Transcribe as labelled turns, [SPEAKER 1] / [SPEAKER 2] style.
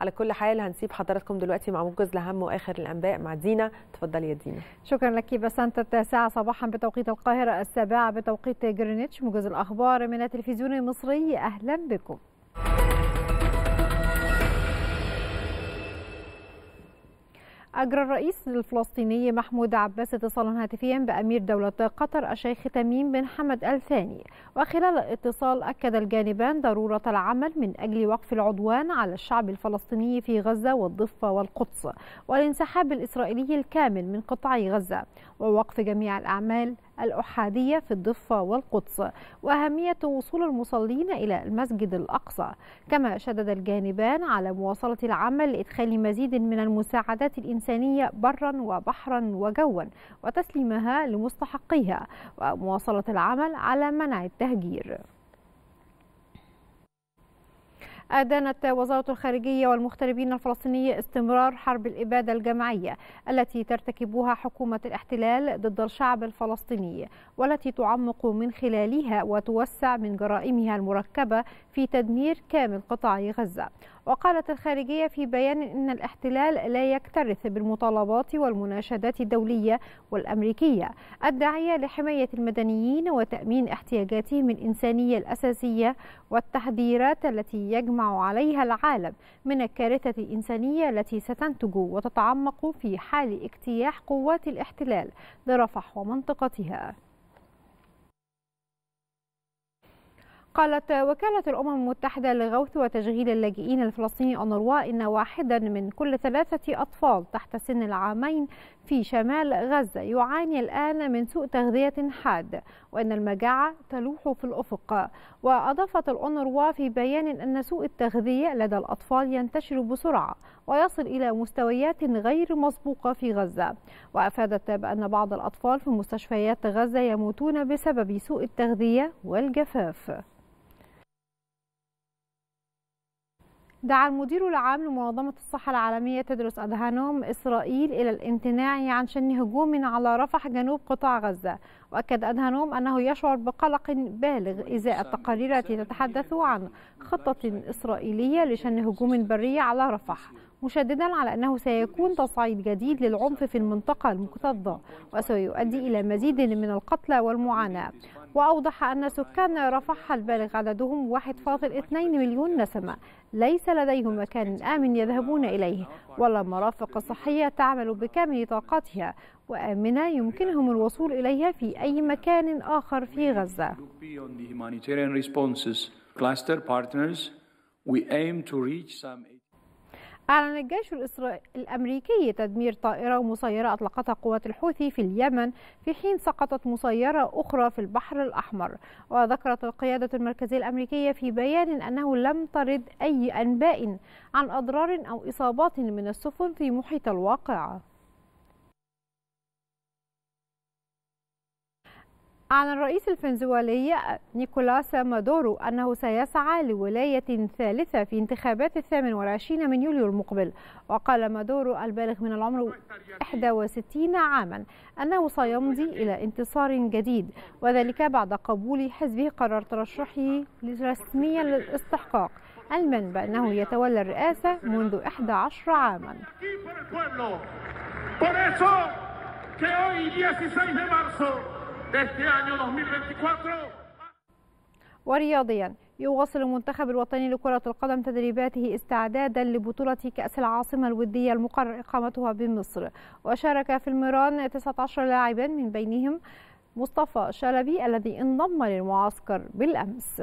[SPEAKER 1] على كل حال هنسيب حضراتكم دلوقتي مع موجز لهم واخر الانباء مع دينا اتفضلي يا دينا شكرا لك بسنت التاسعه صباحا بتوقيت القاهره السابعه بتوقيت جرينتش موجز الاخبار من التلفزيون المصري اهلا بكم أجرى الرئيس الفلسطيني محمود عباس اتصالا هاتفيا بأمير دولة قطر الشيخ تميم بن حمد آل ثاني وخلال الاتصال أكد الجانبان ضرورة العمل من أجل وقف العدوان على الشعب الفلسطيني في غزة والضفة والقدس والانسحاب الإسرائيلي الكامل من قطاع غزة ووقف جميع الأعمال الأحادية في الضفة والقدس وأهمية وصول المصلين إلى المسجد الأقصى كما شدد الجانبان على مواصلة العمل لإدخال مزيد من المساعدات الإنسانية برا وبحرا وجوا وتسليمها لمستحقيها ومواصلة العمل على منع التهجير أدانت وزارة الخارجية والمغتربين الفلسطينية استمرار حرب الإبادة الجماعية التي ترتكبها حكومة الاحتلال ضد الشعب الفلسطيني والتي تعمق من خلالها وتوسع من جرائمها المركبة في تدمير كامل قطاع غزة وقالت الخارجية في بيان أن الاحتلال لا يكترث بالمطالبات والمناشدات الدولية والأمريكية الداعية لحماية المدنيين وتأمين احتياجاتهم الإنسانية الأساسية والتحذيرات التي يجمع عليها العالم من الكارثة الإنسانية التي ستنتج وتتعمق في حال اجتياح قوات الاحتلال لرفح ومنطقتها قالت وكالة الأمم المتحدة لغوث وتشغيل اللاجئين الفلسطيني أنروا إن واحدا من كل ثلاثة أطفال تحت سن العامين في شمال غزة يعاني الآن من سوء تغذية حاد وأن المجاعة تلوح في الأفق وأضافت الأونروا في بيان أن سوء التغذية لدى الأطفال ينتشر بسرعة ويصل إلى مستويات غير مسبوقة في غزة وأفادت بأن بعض الأطفال في مستشفيات غزة يموتون بسبب سوء التغذية والجفاف دعا المدير العام لمنظمة الصحة العالمية تدرس أدهانوم إسرائيل إلى الامتناع عن شن هجوم على رفح جنوب قطاع غزة وأكد أدهانوم أنه يشعر بقلق بالغ إزاء التقارير التي تتحدث عن خطة إسرائيلية لشن هجوم بري على رفح مشددا على أنه سيكون تصعيد جديد للعنف في المنطقة المكتظة وسيؤدي إلى مزيد من القتلى والمعاناة وأوضح أن سكان رفح البالغ عددهم 1.2 مليون نسمة ليس لديهم مكان آمن يذهبون إليه ولا مرافق صحية تعمل بكامل طاقتها وآمنة يمكنهم الوصول إليها في أي مكان آخر في غزة We aim to reach some أعلن الجيش الأمريكي تدمير طائرة مسيرة أطلقتها قوات الحوثي في اليمن في حين سقطت مسيرة أخرى في البحر الأحمر وذكرت القيادة المركزية الأمريكية في بيان أنه لم ترد أي أنباء عن أضرار أو إصابات من السفن في محيط الواقعة أعلن الرئيس الفنزويلي نيكولاس مادورو أنه سيسعى لولاية ثالثة في انتخابات الثامن والعشرين من يوليو المقبل وقال مادورو البالغ من العمر 61 عاما أنه سيمضي إلى انتصار جديد وذلك بعد قبول حزبه قرار ترشحه رسميا للاستحقاق علما بأنه يتولى الرئاسة منذ 11 عاما que hoy, 16 de marzo, año 2024. E e ورياضيا يواصل المنتخب الوطني لكرة القدم تدريباته استعدادا لبطولة كأس العاصمة الودية المقرر إقامتها بمصر وشارك في المران 19 لاعبا من بينهم مصطفى شلبي الذي انضم للمعسكر بالأمس